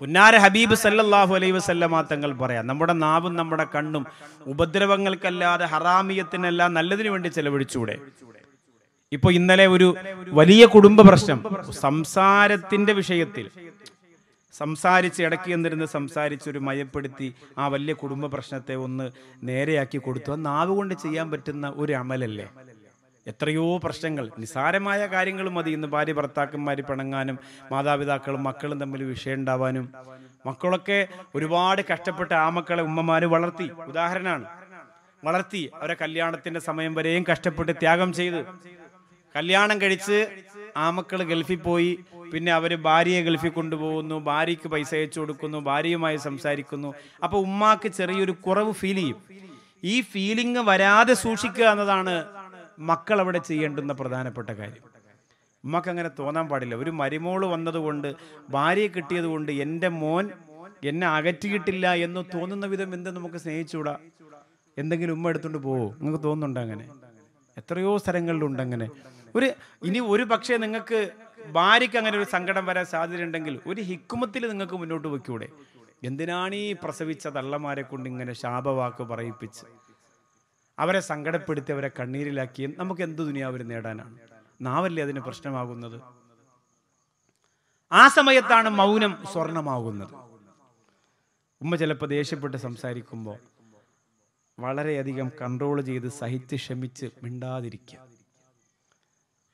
പുന്നാര ഹബീബ് സല്ലാഹു അലൈ വസല്ലമാ തങ്ങൾ പറയാം നമ്മുടെ നാവും നമ്മുടെ കണ്ണും ഉപദ്രവങ്ങൾക്കല്ലാതെ ഹറാമിയത്തിനെല്ലാം നല്ലതിനു വേണ്ടി ചെലവഴിച്ചൂടെ ഇപ്പൊ ഇന്നലെ ഒരു വലിയ കുടുംബ പ്രശ്നം സംസാരത്തിന്റെ വിഷയത്തിൽ സംസാരിച്ച് ഇടയ്ക്ക് എന്നിരുന്ന് സംസാരിച്ച് ഒരു മയപ്പെടുത്തി ആ വലിയ കുടുംബ പ്രശ്നത്തെ ഒന്ന് നേരെയാക്കി കൊടുത്തു നാവ് കൊണ്ട് ചെയ്യാൻ പറ്റുന്ന ഒരു അമലല്ലേ എത്രയോ പ്രശ്നങ്ങൾ നിസാരമായ കാര്യങ്ങൾ മതി ഇന്ന് ഭാര്യ ഭർത്താക്കന്മാർ പിണങ്ങാനും മാതാപിതാക്കളും മക്കളും തമ്മിൽ വിഷയം ഉണ്ടാവാനും മക്കളൊക്കെ ഒരുപാട് കഷ്ടപ്പെട്ട് ആ മക്കളെ ഉമ്മമാര് വളർത്തി ഉദാഹരണമാണ് വളർത്തി അവരെ കല്യാണത്തിന്റെ സമയം വരെയും കഷ്ടപ്പെട്ട് ത്യാഗം ചെയ്ത് കല്യാണം കഴിച്ച് ആ മക്കൾ ഗൾഫിൽ പോയി പിന്നെ അവർ ഭാര്യയെ ഗൾഫിൽ കൊണ്ടുപോകുന്നു ഭാര്യയ്ക്ക് പൈസ അയച്ചു കൊടുക്കുന്നു ഭാര്യയുമായി സംസാരിക്കുന്നു അപ്പോൾ ഉമ്മാക്ക് ചെറിയൊരു കുറവ് ഫീൽ ചെയ്യും ഈ ഫീലിംഗ് വരാതെ സൂക്ഷിക്കുക എന്നതാണ് മക്കൾ അവിടെ ചെയ്യേണ്ടുന്ന പ്രധാനപ്പെട്ട കാര്യം ഉമ്മക്ക് അങ്ങനെ തോന്നാൻ പാടില്ല ഒരു മരുമോള് വന്നതുകൊണ്ട് ഭാര്യയെ കിട്ടിയതുകൊണ്ട് എൻ്റെ മോൻ എന്നെ അകറ്റിയിട്ടില്ല എന്ന് തോന്നുന്ന വിധം എന്ത് നമുക്ക് സ്നേഹിച്ചൂടാ എന്തെങ്കിലും ഉമ്മ എടുത്തുകൊണ്ട് പോവോ നിങ്ങൾക്ക് തോന്നുന്നുണ്ട് അങ്ങനെ എത്രയോ സ്ഥലങ്ങളിലുണ്ട് അങ്ങനെ ഒരു ഇനി ഒരു പക്ഷേ നിങ്ങൾക്ക് ഭാര്യയ്ക്ക് അങ്ങനെ ഒരു സങ്കടം വരാൻ സാധ്യത ഉണ്ടെങ്കിൽ ഒരു ഹിക്കുമത്തിൽ നിങ്ങൾക്ക് മുന്നോട്ട് വയ്ക്കൂടെ എന്തിനാണ് ഈ പ്രസവിച്ച തള്ളമാരെ കൊണ്ട് ഇങ്ങനെ ശാപവാക്ക് പറയിപ്പിച്ച് അവരെ സങ്കടപ്പെടുത്തി അവരെ കണ്ണീരിലാക്കിയും നമുക്ക് എന്ത് ദുനിയാവർ നേടാനാണ് നാവല്ലേ അതിന് പ്രശ്നമാകുന്നത് ആ സമയത്താണ് മൗനം സ്വർണമാകുന്നത് ഉമ്മ ചിലപ്പോൾ ദേഷ്യപ്പെട്ട് സംസാരിക്കുമ്പോൾ വളരെയധികം കൺട്രോൾ ചെയ്ത് സഹിച്ച് ക്ഷമിച്ച് മിണ്ടാതിരിക്കുക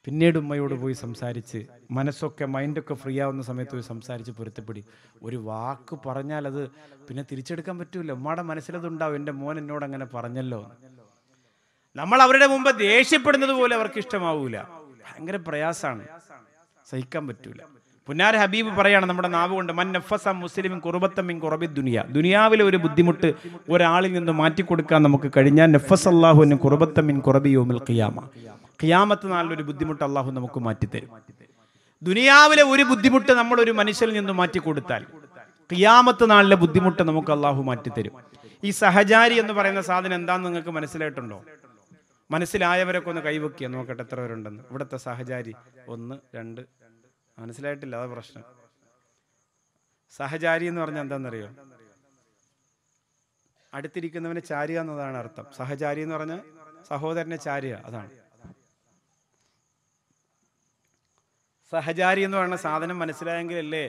പിന്നീട് ഉമ്മയോട് പോയി സംസാരിച്ച് മനസ്സൊക്കെ മൈൻഡൊക്കെ ഫ്രീ ആവുന്ന സമയത്ത് പോയി സംസാരിച്ച് പൊരുത്തപ്പെടി ഒരു വാക്ക് പറഞ്ഞാൽ അത് പിന്നെ തിരിച്ചെടുക്കാൻ പറ്റൂല ഉമ്മയുടെ മനസ്സിലതുണ്ടാവും എൻ്റെ മോൻ എന്നോട് അങ്ങനെ പറഞ്ഞല്ലോ നമ്മൾ അവരുടെ മുമ്പ് ദേഷ്യപ്പെടുന്നത് പോലെ അവർക്ക് ഇഷ്ടമാവൂല ഭയങ്കര പ്രയാസമാണ് സഹിക്കാൻ പറ്റൂല പുന്നാർ ഹബീബ് പറയാണ് നമ്മുടെ നാവ് കൊണ്ട് മന്നഫസ മുസ്ലിം കുറുബത്തമ്മിൻ കുറബി ദുനിയ ദുനിയാവിലെ ഒരു ബുദ്ധിമുട്ട് ഒരാളിൽ നിന്ന് മാറ്റിക്കൊടുക്കാൻ നമുക്ക് കഴിഞ്ഞാൽ നഫസ് അള്ളാഹുവിന് കുറുബത്തമ്മിൻ കുറബി യോമിൽ ഖിയാമ ഖിയാമത്ത് നാളിലൊരു ബുദ്ധിമുട്ട് അള്ളാഹു നമുക്ക് മാറ്റിത്തരും ദുനിയാവിലെ ഒരു ബുദ്ധിമുട്ട് നമ്മൾ ഒരു മനുഷ്യനിൽ നിന്ന് മാറ്റിക്കൊടുത്താൽ ഖിയാമത്ത് നാളിലെ ബുദ്ധിമുട്ട് നമുക്ക് അള്ളാഹു മാറ്റിത്തരും ഈ സഹചാരി എന്ന് പറയുന്ന സാധനം എന്താണെന്ന് നിങ്ങൾക്ക് മനസ്സിലായിട്ടുണ്ടോ മനസ്സിലായവരൊക്കെ ഒന്ന് കൈവെക്കുക നോക്കട്ടെ എത്ര പേരുണ്ടെന്ന് ഇവിടുത്തെ സഹചാരി ഒന്ന് രണ്ട് മനസ്സിലായിട്ടില്ല അതാ പ്രശ്നം സഹചാരി എന്ന് പറഞ്ഞാൽ എന്താണെന്നറിയോ അടുത്തിരിക്കുന്നവനെ ചാരുക എന്നതാണ് അർത്ഥം സഹചാരി എന്ന് പറഞ്ഞാൽ സഹോദരനെ ചാരുക അതാണ് സഹചാരി എന്ന് പറഞ്ഞ സാധനം മനസ്സിലായെങ്കിലല്ലേ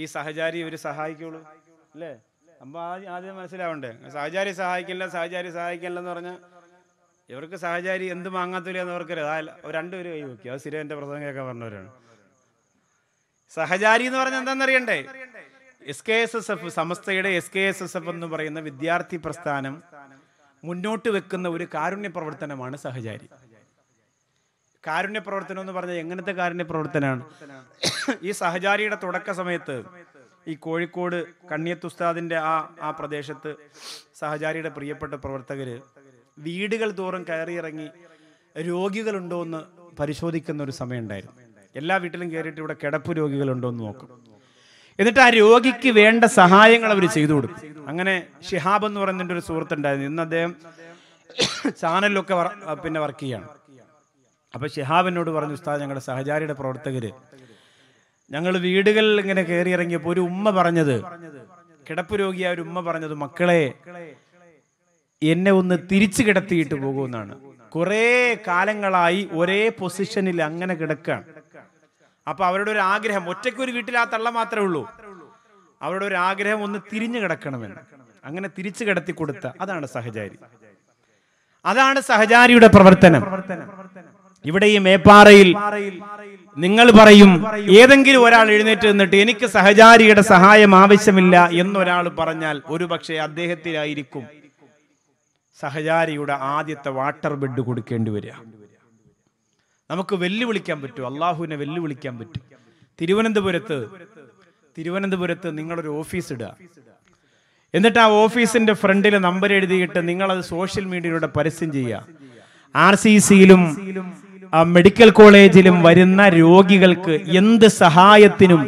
ഈ സഹചാരി ഇവർ സഹായിക്കുള്ളൂ അല്ലേ അപ്പം ആദ്യം ആദ്യം മനസ്സിലാവണ്ടേ സഹചാരി സഹായിക്കില്ല സഹചാരി സഹായിക്കില്ലെന്ന് എന്ന് പറഞ്ഞാൽ ഇവർക്ക് സഹചാരി എന്ത് മാങ്ങാത്തൂല എന്ന് അവർക്കറിയാം രണ്ടുപേരും കൈ നോക്കി അത് സിരേന്റെ പ്രസംഗം ഒക്കെ പറഞ്ഞവരാണ് സഹചാരി എന്ന് പറഞ്ഞാൽ എന്താണെന്നറിയണ്ടേ S K S S F സമസ്തയുടെ S K S S F എന്ന് പറയുന്ന വിദ്യാർത്ഥി പ്രസ്ഥാനം മുന്നോട്ട് വെക്കുന്ന ഒരു കാരുണ്യ പ്രവർത്തനമാണ് സഹചാരി കാരുണ്യ പ്രവർത്തനം എന്ന് പറഞ്ഞാൽ എങ്ങനത്തെ കാരുണ്യ പ്രവർത്തനമാണ് ഈ സഹചാരിയുടെ തുടക്ക സമയത്ത് ഈ കോഴിക്കോട് കണ്ണിയത്തുസ്താദിന്റെ ആ ആ പ്രദേശത്ത് സഹചാരിയുടെ പ്രിയപ്പെട്ട പ്രവർത്തകര് വീടുകൾ തോറും കയറിയിറങ്ങി രോഗികളുണ്ടോ എന്ന് പരിശോധിക്കുന്ന ഒരു സമയമുണ്ടായിരുന്നു എല്ലാ വീട്ടിലും കയറിയിട്ട് ഇവിടെ കിടപ്പ് രോഗികളുണ്ടോ എന്ന് നോക്കും എന്നിട്ട് ആ രോഗിക്ക് വേണ്ട സഹായങ്ങൾ അവർ ചെയ്തു കൊടുക്കും അങ്ങനെ ഷിഹാബ് എന്ന് പറയുന്നതിൻ്റെ ഒരു സുഹൃത്തുണ്ടായിരുന്നു ഇന്ന് അദ്ദേഹം ചാനലിലൊക്കെ പിന്നെ വർക്ക് ചെയ്യാണ് അപ്പോൾ ഷിഹാബിനോട് പറഞ്ഞു ഉസ്താദ് ഞങ്ങളുടെ സഹചാരിയുടെ പ്രവർത്തകര് ഞങ്ങൾ വീടുകളിൽ ഇങ്ങനെ കയറി ഇറങ്ങിയപ്പോ ഒരു ഉമ്മ പറഞ്ഞത് കിടപ്പ് രോഗിയായ ഒരു ഉമ്മ പറഞ്ഞത് മക്കളെ എന്നെ ഒന്ന് തിരിച്ചു കിടത്തിയിട്ട് പോകുമെന്നാണ് കുറേ കാലങ്ങളായി ഒരേ പൊസിഷനിൽ അങ്ങനെ കിടക്കുകയാണ് അപ്പൊ അവരുടെ ഒരു ആഗ്രഹം ഒറ്റയ്ക്ക് വീട്ടിൽ ആ തള്ള മാത്രമേ ഉള്ളൂ അവരുടെ ഒരു ആഗ്രഹം ഒന്ന് തിരിഞ്ഞു കിടക്കണമെന്ന് അങ്ങനെ തിരിച്ചു കിടത്തി കൊടുത്ത അതാണ് സഹചാരി അതാണ് സഹചാരിയുടെ പ്രവർത്തനം ഇവിടെ ഈ മേപ്പാറയിൽ നിങ്ങൾ പറയും ഏതെങ്കിലും ഒരാൾ എഴുന്നേറ്റ് നിന്നിട്ട് എനിക്ക് സഹചാരിയുടെ സഹായം ആവശ്യമില്ല എന്നൊരാൾ പറഞ്ഞാൽ ഒരുപക്ഷെ അദ്ദേഹത്തിലായിരിക്കും സഹചാരിയുടെ ആദ്യത്തെ വാട്ടർ ബെഡ് കൊടുക്കേണ്ടി വരിക നമുക്ക് വെല്ലുവിളിക്കാൻ പറ്റും അള്ളാഹുവിനെ വെല്ലുവിളിക്കാൻ പറ്റും തിരുവനന്തപുരത്ത് തിരുവനന്തപുരത്ത് നിങ്ങളൊരു ഓഫീസ് ഇടുക എന്നിട്ട് ആ ഓഫീസിന്റെ ഫ്രണ്ടിൽ നമ്പർ എഴുതിയിട്ട് നിങ്ങളത് സോഷ്യൽ മീഡിയയിലൂടെ പരസ്യം ചെയ്യുക ആർ സി സിയിലും മെഡിക്കൽ കോളേജിലും വരുന്ന രോഗികൾക്ക് എന്ത് സഹായത്തിനും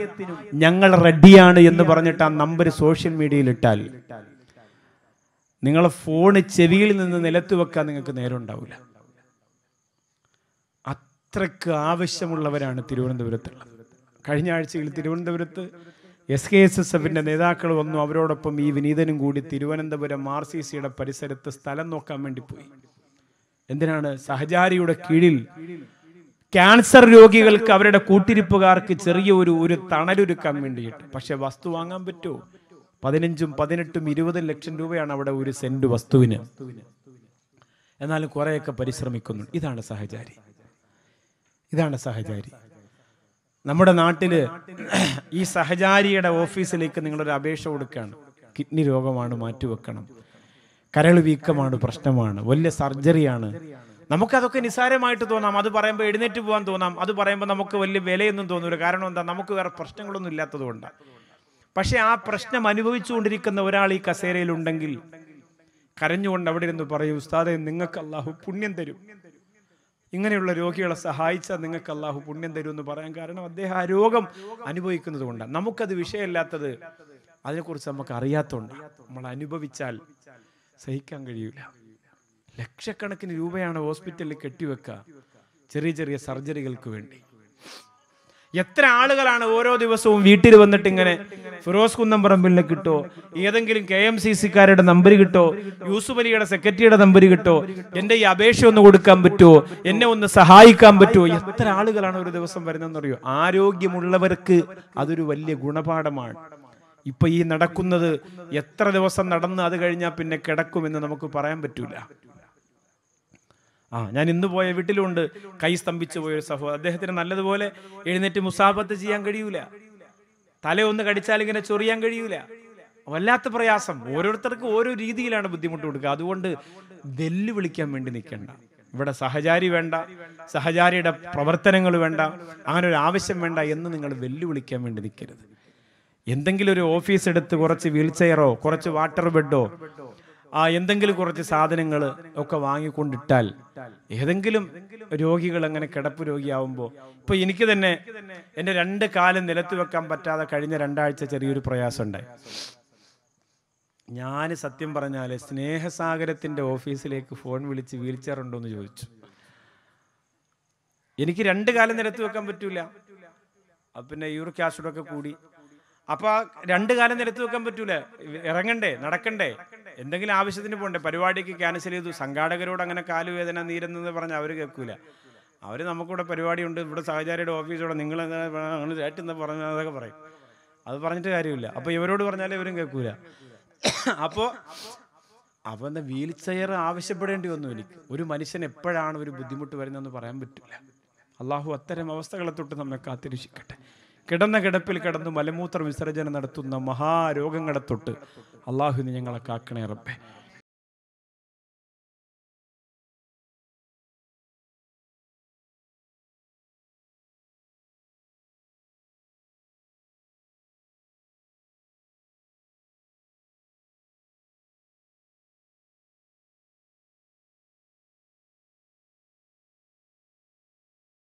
ഞങ്ങൾ റെഡിയാണ് എന്ന് പറഞ്ഞിട്ട് ആ നമ്പർ സോഷ്യൽ മീഡിയയിൽ ഇട്ടാൽ നിങ്ങളെ ഫോണ് ചെവിയിൽ നിന്ന് നിലത്ത് വെക്കാൻ നിങ്ങൾക്ക് നേരം ഉണ്ടാവില്ല അത്രക്ക് ആവശ്യമുള്ളവരാണ് തിരുവനന്തപുരത്തുള്ളത് കഴിഞ്ഞ ആഴ്ചയിൽ തിരുവനന്തപുരത്ത് എസ് കെ എസ് എസ് എഫിൻ്റെ നേതാക്കൾ വന്നു അവരോടൊപ്പം ഈ വിനീതനും കൂടി തിരുവനന്തപുരം ആർ സി സിയുടെ പരിസരത്ത് സ്ഥലം നോക്കാൻ വേണ്ടി പോയി എന്തിനാണ് സഹചാരിയുടെ കീഴിൽ ക്യാൻസർ രോഗികൾക്ക് അവരുടെ കൂട്ടിരിപ്പുകാർക്ക് ചെറിയ ഒരു ഒരു തണലൊരുക്കാൻ വേണ്ടിയിട്ട് പക്ഷെ വസ്തു വാങ്ങാൻ പറ്റുമോ പതിനഞ്ചും പതിനെട്ടും ഇരുപതും ലക്ഷം രൂപയാണ് അവിടെ ഒരു സെന്റ് വസ്തുവിന് എന്നാലും കുറേയൊക്കെ പരിശ്രമിക്കുന്നു ഇതാണ് സഹചാരി ഇതാണ് സഹചാരി നമ്മുടെ നാട്ടിൽ ഈ സഹചാരിയുടെ ഓഫീസിലേക്ക് നിങ്ങളൊരു അപേക്ഷ കൊടുക്കുകയാണ് കിഡ്നി രോഗമാണ് മാറ്റിവെക്കണം കരൾ വീക്കമാണ് പ്രശ്നമാണ് വലിയ സർജറിയാണ് നമുക്കതൊക്കെ നിസ്സാരമായിട്ട് തോന്നാം അത് പറയുമ്പോൾ എഴുന്നേറ്റ് പോകാൻ തോന്നാം അത് പറയുമ്പോൾ നമുക്ക് വലിയ വിലയൊന്നും തോന്നില്ല കാരണം എന്താ നമുക്ക് വേറെ പ്രശ്നങ്ങളൊന്നും ഇല്ലാത്തതുകൊണ്ടാണ് പക്ഷെ ആ പ്രശ്നം അനുഭവിച്ചുകൊണ്ടിരിക്കുന്ന ഒരാൾ ഈ കസേരയിലുണ്ടെങ്കിൽ കരഞ്ഞുകൊണ്ട് അവിടെ ഇരുന്ന് പറയും ഉസ്താദെ നിങ്ങൾക്ക് അള്ളാഹു പുണ്യം തരും ഇങ്ങനെയുള്ള രോഗികളെ സഹായിച്ചാൽ നിങ്ങൾക്ക് അള്ളാഹു പുണ്യം തരും എന്ന് പറയാൻ കാരണം അദ്ദേഹം ആ രോഗം അനുഭവിക്കുന്നത് കൊണ്ടാണ് നമുക്കത് വിഷയമല്ലാത്തത് അതിനെക്കുറിച്ച് നമുക്ക് അറിയാത്തതുകൊണ്ട് നമ്മൾ അനുഭവിച്ചാൽ സഹിക്കാൻ കഴിയൂല ലക്ഷക്കണക്കിന് രൂപയാണ് ഹോസ്പിറ്റലിൽ കെട്ടിവെക്കുക ചെറിയ ചെറിയ സർജറികൾക്ക് വേണ്ടി എത്ര ആളുകളാണ് ഓരോ ദിവസവും വീട്ടിൽ വന്നിട്ട് ഇങ്ങനെ ഫിറോസ് കുന്നംപറമ്പിലിനെ കിട്ടോ ഏതെങ്കിലും കെ എം സി സിക്കാരുടെ നമ്പർ കിട്ടോ യൂസുഫ് അലിയുടെ സെക്രട്ടറിയുടെ നമ്പർ കിട്ടോ എന്റെ ഈ അപേക്ഷ ഒന്ന് കൊടുക്കാൻ പറ്റുമോ എന്നെ ഒന്ന് സഹായിക്കാൻ പറ്റുമോ എത്ര ആളുകളാണ് ഒരു ദിവസം അറിയോ ആരോഗ്യമുള്ളവർക്ക് അതൊരു വലിയ ഗുണപാഠമാണ് ഇപ്പൊ ഈ നടക്കുന്നത് എത്ര ദിവസം നടന്ന് അത് കഴിഞ്ഞാൽ പിന്നെ കിടക്കുമെന്ന് നമുക്ക് പറയാൻ പറ്റൂല ആ ഞാൻ ഇന്ന് പോയ വീട്ടിലുണ്ട് കൈ സ്തംഭിച്ചു പോയൊരു സഹോദരൻ അദ്ദേഹത്തിന് നല്ലതുപോലെ എഴുന്നേറ്റ് മുസാബത്ത് ചെയ്യാൻ കഴിയൂല തലയൊന്ന് കടിച്ചാൽ ഇങ്ങനെ ചൊറിയാൻ കഴിയൂല വല്ലാത്ത പ്രയാസം ഓരോരുത്തർക്കും ഓരോ രീതിയിലാണ് ബുദ്ധിമുട്ട് കൊടുക്കുക അതുകൊണ്ട് വെല്ലുവിളിക്കാൻ വേണ്ടി നിൽക്കണ്ട ഇവിടെ സഹചാരി വേണ്ട സഹചാരിയുടെ പ്രവർത്തനങ്ങൾ വേണ്ട അങ്ങനെ ഒരു ആവശ്യം വേണ്ട എന്ന് നിങ്ങൾ വെല്ലുവിളിക്കാൻ വേണ്ടി നിൽക്കരുത് എന്തെങ്കിലും ഒരു ഓഫീസ് എടുത്ത് കുറച്ച് വീൽ ചെയറോ കുറച്ച് വാട്ടർ ബെഡോ ആ എന്തെങ്കിലും കുറച്ച് സാധനങ്ങൾ ഒക്കെ വാങ്ങിക്കൊണ്ടിട്ടാൽ ഏതെങ്കിലും രോഗികൾ അങ്ങനെ കിടപ്പ് രോഗിയാവുമ്പോൾ ഇപ്പൊ എനിക്ക് തന്നെ എന്റെ രണ്ട് കാലം നിലത്ത് വെക്കാൻ പറ്റാതെ കഴിഞ്ഞ രണ്ടാഴ്ച ചെറിയൊരു പ്രയാസമുണ്ടായി ഞാൻ സത്യം പറഞ്ഞാൽ സ്നേഹസാഗരത്തിന്റെ ഓഫീസിലേക്ക് ഫോൺ വിളിച്ച് വീൽ ചെയർ എന്ന് ചോദിച്ചു എനിക്ക് രണ്ട് കാലം നിലത്ത് വെക്കാൻ പറ്റൂല പിന്നെ യൂറിക് ആസിഡൊക്കെ കൂടി അപ്പൊ രണ്ട് കാലം നിരത്തി വെക്കാൻ പറ്റൂല ഇറങ്ങണ്ടേ നടക്കണ്ടേ എന്തെങ്കിലും ആവശ്യത്തിന് പോകണ്ടേ പരിപാടിക്ക് ക്യാൻസൽ ചെയ്തു സംഘാടകരോട് അങ്ങനെ കാലുവേദന നീരെന്നത് പറഞ്ഞാൽ അവർ കേൾക്കൂല അവർ നമുക്കിവിടെ പരിപാടിയുണ്ട് ഇവിടെ സഹചാരിയുടെ ഓഫീസോടെ നിങ്ങൾ ചേട്ടെന്ന് പറഞ്ഞു അതൊക്കെ പറയും അത് പറഞ്ഞിട്ട് കാര്യമില്ല അപ്പോൾ ഇവരോട് പറഞ്ഞാലേ ഇവരും കേൾക്കൂല അപ്പോൾ അപ്പൊ എന്താ വീൽ ചെയർ ആവശ്യപ്പെടേണ്ടി വന്നു എനിക്ക് ഒരു മനുഷ്യൻ എപ്പോഴാണ് ഒരു ബുദ്ധിമുട്ട് വരുന്നതെന്ന് പറയാൻ പറ്റില്ല അള്ളാഹു അത്തരം അവസ്ഥകളെ തൊട്ട് നമ്മെ കാത്തിരിക്കട്ടെ കിടന്ന കിടപ്പിൽ കിടന്ന് മലമൂത്ര വിസർജനം നടത്തുന്ന മഹാരോഗങ്ങളെ തൊട്ട് അള്ളാഹുവിനെ ഞങ്ങളെ കാക്കണേ റബ്ബേ